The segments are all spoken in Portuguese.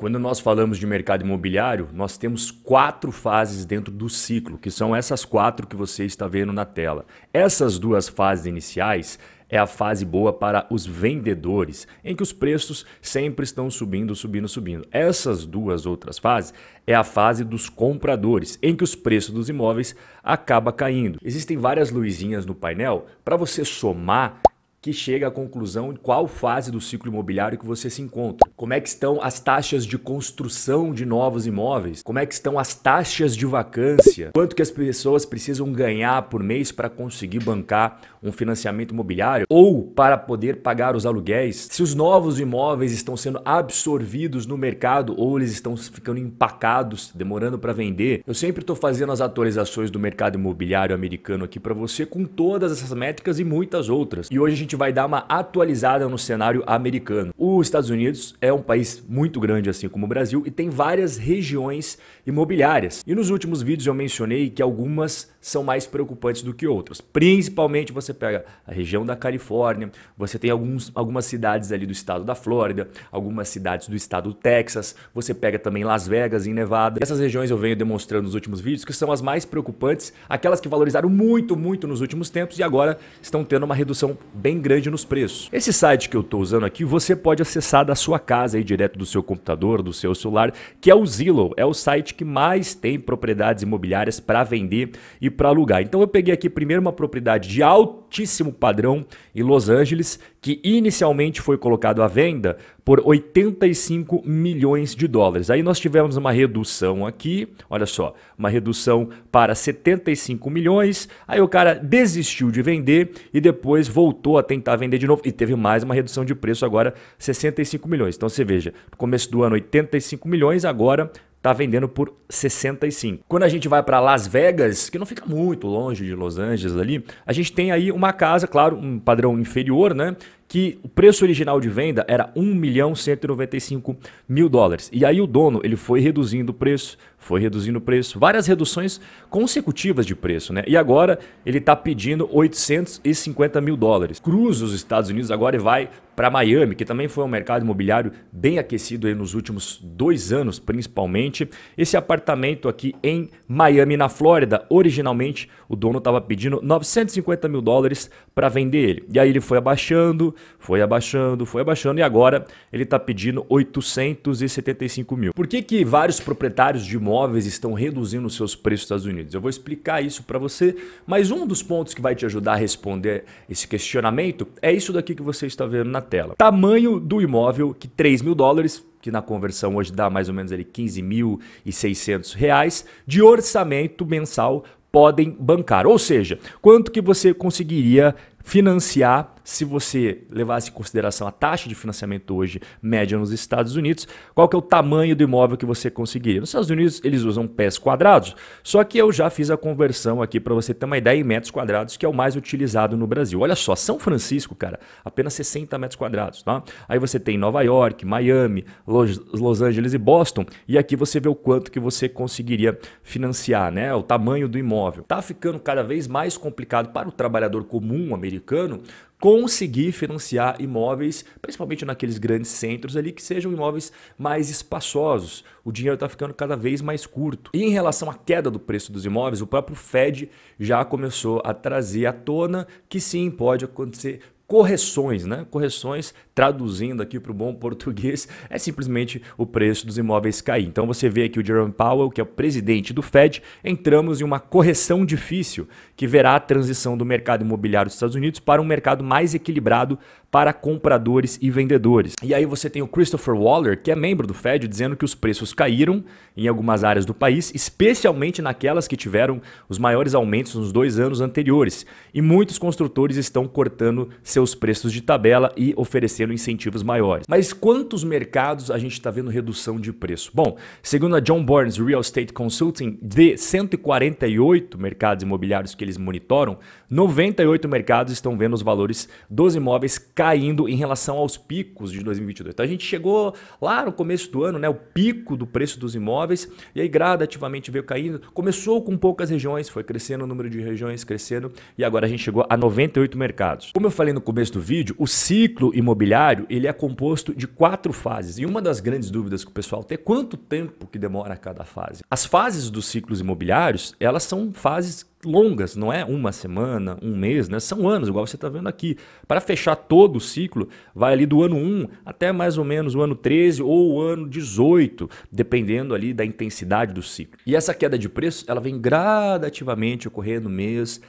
Quando nós falamos de mercado imobiliário, nós temos quatro fases dentro do ciclo, que são essas quatro que você está vendo na tela. Essas duas fases iniciais é a fase boa para os vendedores, em que os preços sempre estão subindo, subindo, subindo. Essas duas outras fases é a fase dos compradores, em que os preços dos imóveis acaba caindo. Existem várias luzinhas no painel para você somar que chega à conclusão de qual fase do ciclo imobiliário que você se encontra. Como é que estão as taxas de construção de novos imóveis? Como é que estão as taxas de vacância? Quanto que as pessoas precisam ganhar por mês para conseguir bancar um financiamento imobiliário ou para poder pagar os aluguéis? Se os novos imóveis estão sendo absorvidos no mercado ou eles estão ficando empacados, demorando para vender? Eu sempre estou fazendo as atualizações do mercado imobiliário americano aqui para você com todas essas métricas e muitas outras. E hoje a gente gente vai dar uma atualizada no cenário americano. Os Estados Unidos é um país muito grande, assim como o Brasil, e tem várias regiões imobiliárias. E nos últimos vídeos eu mencionei que algumas são mais preocupantes do que outras. Principalmente você pega a região da Califórnia, você tem alguns, algumas cidades ali do estado da Flórida, algumas cidades do estado do Texas, você pega também Las Vegas e Nevada. Essas regiões eu venho demonstrando nos últimos vídeos que são as mais preocupantes, aquelas que valorizaram muito, muito nos últimos tempos e agora estão tendo uma redução bem grande nos preços. Esse site que eu estou usando aqui, você pode acessar da sua casa aí direto do seu computador, do seu celular, que é o Zillow, é o site que mais tem propriedades imobiliárias para vender e para alugar. Então eu peguei aqui primeiro uma propriedade de alto altíssimo padrão em Los Angeles, que inicialmente foi colocado à venda por 85 milhões de dólares. Aí nós tivemos uma redução aqui, olha só, uma redução para 75 milhões. Aí o cara desistiu de vender e depois voltou a tentar vender de novo e teve mais uma redução de preço agora 65 milhões. Então você veja, no começo do ano 85 milhões, agora está vendendo por 65. Quando a gente vai para Las Vegas, que não fica muito longe de Los Angeles ali, a gente tem aí uma casa, claro, um padrão inferior, né? Que o preço original de venda era 1 milhão 195 mil dólares. E aí o dono ele foi reduzindo o preço, foi reduzindo o preço, várias reduções consecutivas de preço, né? E agora ele está pedindo 850 mil dólares. Cruza os Estados Unidos agora e vai para Miami, que também foi um mercado imobiliário bem aquecido nos últimos dois anos, principalmente. Esse apartamento aqui em Miami, na Flórida, originalmente o dono estava pedindo 950 mil dólares para vender ele. E aí ele foi abaixando, foi abaixando, foi abaixando e agora ele está pedindo 875 mil. Por que, que vários proprietários de imóveis estão reduzindo seus preços nos Estados Unidos? Eu vou explicar isso para você, mas um dos pontos que vai te ajudar a responder esse questionamento é isso daqui que você está vendo na tela. Tamanho do imóvel, que 3 mil dólares, que na conversão hoje dá mais ou menos ali 600 reais, de orçamento mensal podem bancar. Ou seja, quanto que você conseguiria financiar se você levasse em consideração a taxa de financiamento hoje média nos Estados Unidos, qual que é o tamanho do imóvel que você conseguiria? Nos Estados Unidos eles usam pés quadrados, só que eu já fiz a conversão aqui para você ter uma ideia em metros quadrados, que é o mais utilizado no Brasil. Olha só, São Francisco, cara, apenas 60 metros quadrados, tá? Aí você tem Nova York, Miami, Los Angeles e Boston, e aqui você vê o quanto que você conseguiria financiar, né? O tamanho do imóvel. Tá ficando cada vez mais complicado para o trabalhador comum americano conseguir financiar imóveis, principalmente naqueles grandes centros ali, que sejam imóveis mais espaçosos. O dinheiro está ficando cada vez mais curto. E em relação à queda do preço dos imóveis, o próprio Fed já começou a trazer à tona que sim, pode acontecer correções, né? Correções, traduzindo aqui para o bom português, é simplesmente o preço dos imóveis cair. Então você vê aqui o Jerome Powell, que é o presidente do Fed, entramos em uma correção difícil que verá a transição do mercado imobiliário dos Estados Unidos para um mercado mais equilibrado para compradores e vendedores. E aí você tem o Christopher Waller, que é membro do Fed, dizendo que os preços caíram em algumas áreas do país, especialmente naquelas que tiveram os maiores aumentos nos dois anos anteriores. E muitos construtores estão cortando seus preços de tabela e oferecendo incentivos maiores. Mas quantos mercados a gente está vendo redução de preço? Bom, segundo a John Burns Real Estate Consulting, de 148 mercados imobiliários que eles monitoram, 98 mercados estão vendo os valores dos imóveis caindo em relação aos picos de 2022. Então a gente chegou lá no começo do ano, né, o pico do preço dos imóveis, e aí gradativamente veio caindo. Começou com poucas regiões, foi crescendo o número de regiões, crescendo, e agora a gente chegou a 98 mercados. Como eu falei no começo do vídeo, o ciclo imobiliário ele é composto de quatro fases. E uma das grandes dúvidas que o pessoal tem é quanto tempo que demora cada fase. As fases dos ciclos imobiliários, elas são fases longas, não é uma semana, um mês, né? São anos, igual você está vendo aqui. Para fechar todo o ciclo, vai ali do ano 1 até mais ou menos o ano 13 ou o ano 18, dependendo ali da intensidade do ciclo. E essa queda de preço, ela vem gradativamente ocorrendo mês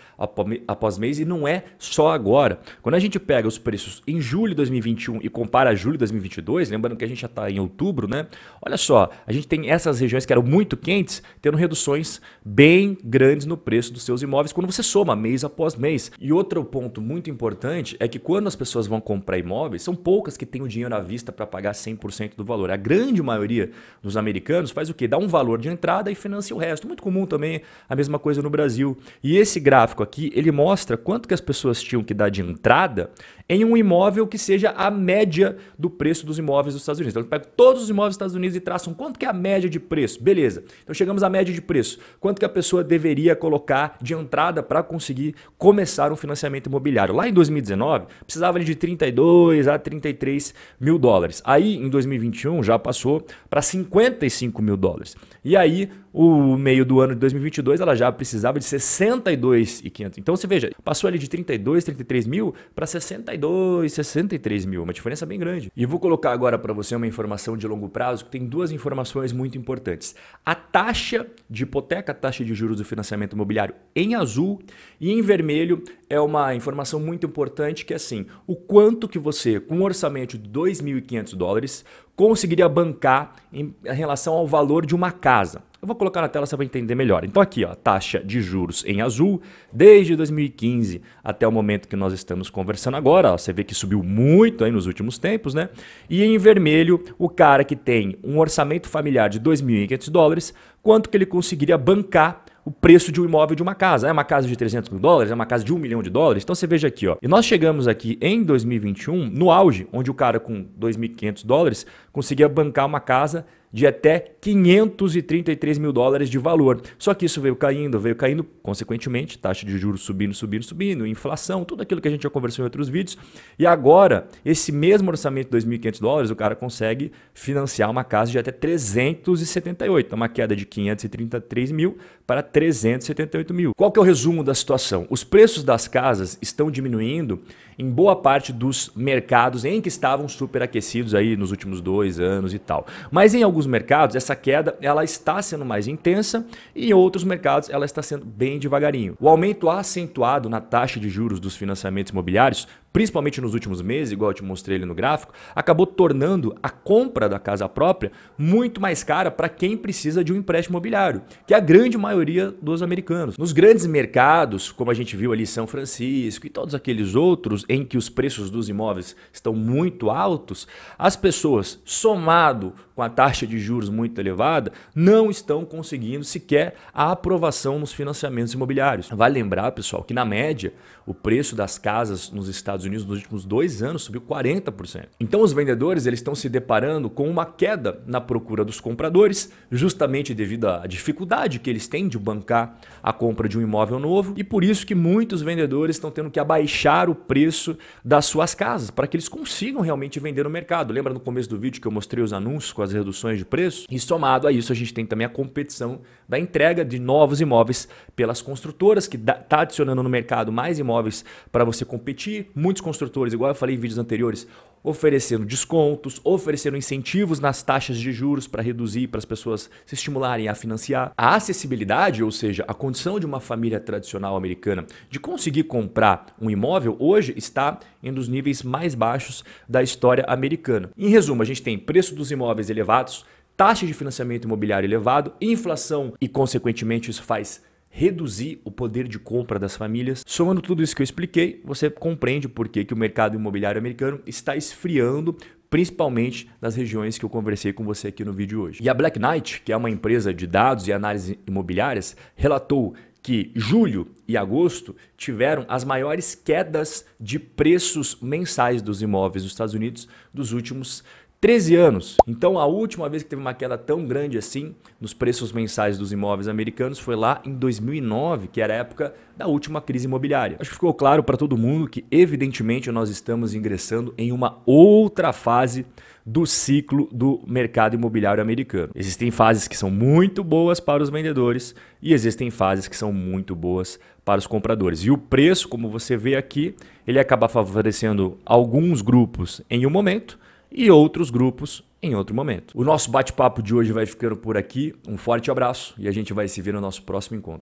após mês e não é só agora. Quando a gente pega os preços em julho de 2021 e compara a julho de 2022, lembrando que a gente já está em outubro, né? Olha só, a gente tem essas regiões que eram muito quentes, tendo reduções bem grandes no preço do dos seus imóveis quando você soma mês após mês. E outro ponto muito importante é que quando as pessoas vão comprar imóveis, são poucas que têm o dinheiro à vista para pagar 100% do valor. A grande maioria dos americanos faz o quê? Dá um valor de entrada e financia o resto. Muito comum também a mesma coisa no Brasil. E esse gráfico aqui, ele mostra quanto que as pessoas tinham que dar de entrada em um imóvel que seja a média do preço dos imóveis dos Estados Unidos. Então, eu pego todos os imóveis dos Estados Unidos e traço um quanto que é a média de preço. Beleza. Então, chegamos à média de preço. Quanto que a pessoa deveria colocar de entrada para conseguir começar um financiamento imobiliário. Lá em 2019, precisava de 32 a 33 mil dólares. Aí, em 2021, já passou para 55 mil dólares. E aí, o meio do ano de 2022 ela já precisava de 62,500. Então você veja, passou ali de 32, 33 mil para 62, 63 mil, uma diferença bem grande. E vou colocar agora para você uma informação de longo prazo que tem duas informações muito importantes: a taxa de hipoteca, a taxa de juros do financiamento imobiliário em azul e em vermelho é uma informação muito importante que é assim, o quanto que você com um orçamento de 2.500 dólares conseguiria bancar em relação ao valor de uma casa. Eu vou colocar na tela você vai entender melhor. Então aqui, ó, taxa de juros em azul, desde 2015 até o momento que nós estamos conversando agora, ó, você vê que subiu muito aí nos últimos tempos, né? E em vermelho, o cara que tem um orçamento familiar de 2.500 dólares, quanto que ele conseguiria bancar o preço de um imóvel de uma casa. É uma casa de 300 mil dólares, é uma casa de 1 milhão de dólares. Então você veja aqui, ó. E nós chegamos aqui em 2021 no auge, onde o cara com 2.500 dólares conseguia bancar uma casa de até 533 mil dólares de valor. Só que isso veio caindo, veio caindo, consequentemente, taxa de juros subindo, subindo, subindo, inflação, tudo aquilo que a gente já conversou em outros vídeos. E agora esse mesmo orçamento de 2.500 dólares, o cara consegue financiar uma casa de até 378, então é uma queda de 533 mil para 378 mil. Qual que é o resumo da situação? Os preços das casas estão diminuindo em boa parte dos mercados em que estavam superaquecidos aí nos últimos dois anos e tal. Mas em alguns mercados essa queda ela está sendo mais intensa e em outros mercados ela está sendo bem devagarinho. O aumento acentuado na taxa de juros dos financiamentos imobiliários principalmente nos últimos meses, igual eu te mostrei ali no gráfico, acabou tornando a compra da casa própria muito mais cara para quem precisa de um empréstimo imobiliário, que é a grande maioria dos americanos. Nos grandes mercados, como a gente viu ali São Francisco e todos aqueles outros em que os preços dos imóveis estão muito altos, as pessoas, somado com a taxa de juros muito elevada, não estão conseguindo sequer a aprovação nos financiamentos imobiliários. Vale lembrar, pessoal, que na média, o preço das casas nos Estados Estados Unidos nos últimos dois anos subiu 40%. Então os vendedores eles estão se deparando com uma queda na procura dos compradores, justamente devido à dificuldade que eles têm de bancar a compra de um imóvel novo e por isso que muitos vendedores estão tendo que abaixar o preço das suas casas para que eles consigam realmente vender no mercado. Lembra no começo do vídeo que eu mostrei os anúncios com as reduções de preço? E somado a isso a gente tem também a competição da entrega de novos imóveis pelas construtoras que está adicionando no mercado mais imóveis para você competir. Muito muitos construtores, igual eu falei em vídeos anteriores, oferecendo descontos, oferecendo incentivos nas taxas de juros para reduzir, para as pessoas se estimularem a financiar. A acessibilidade, ou seja, a condição de uma família tradicional americana de conseguir comprar um imóvel, hoje está em um dos níveis mais baixos da história americana. Em resumo, a gente tem preço dos imóveis elevados, taxa de financiamento imobiliário elevado, inflação e, consequentemente, isso faz reduzir o poder de compra das famílias. Somando tudo isso que eu expliquei, você compreende por que, que o mercado imobiliário americano está esfriando principalmente nas regiões que eu conversei com você aqui no vídeo hoje. E a Black Knight, que é uma empresa de dados e análise imobiliárias, relatou que julho e agosto tiveram as maiores quedas de preços mensais dos imóveis dos Estados Unidos dos últimos 13 anos. Então a última vez que teve uma queda tão grande assim nos preços mensais dos imóveis americanos foi lá em 2009, que era a época da última crise imobiliária. Acho que ficou claro para todo mundo que evidentemente nós estamos ingressando em uma outra fase do ciclo do mercado imobiliário americano. Existem fases que são muito boas para os vendedores e existem fases que são muito boas para os compradores. E o preço, como você vê aqui, ele acaba favorecendo alguns grupos em um momento e outros grupos em outro momento. O nosso bate-papo de hoje vai ficando por aqui. Um forte abraço e a gente vai se ver no nosso próximo encontro.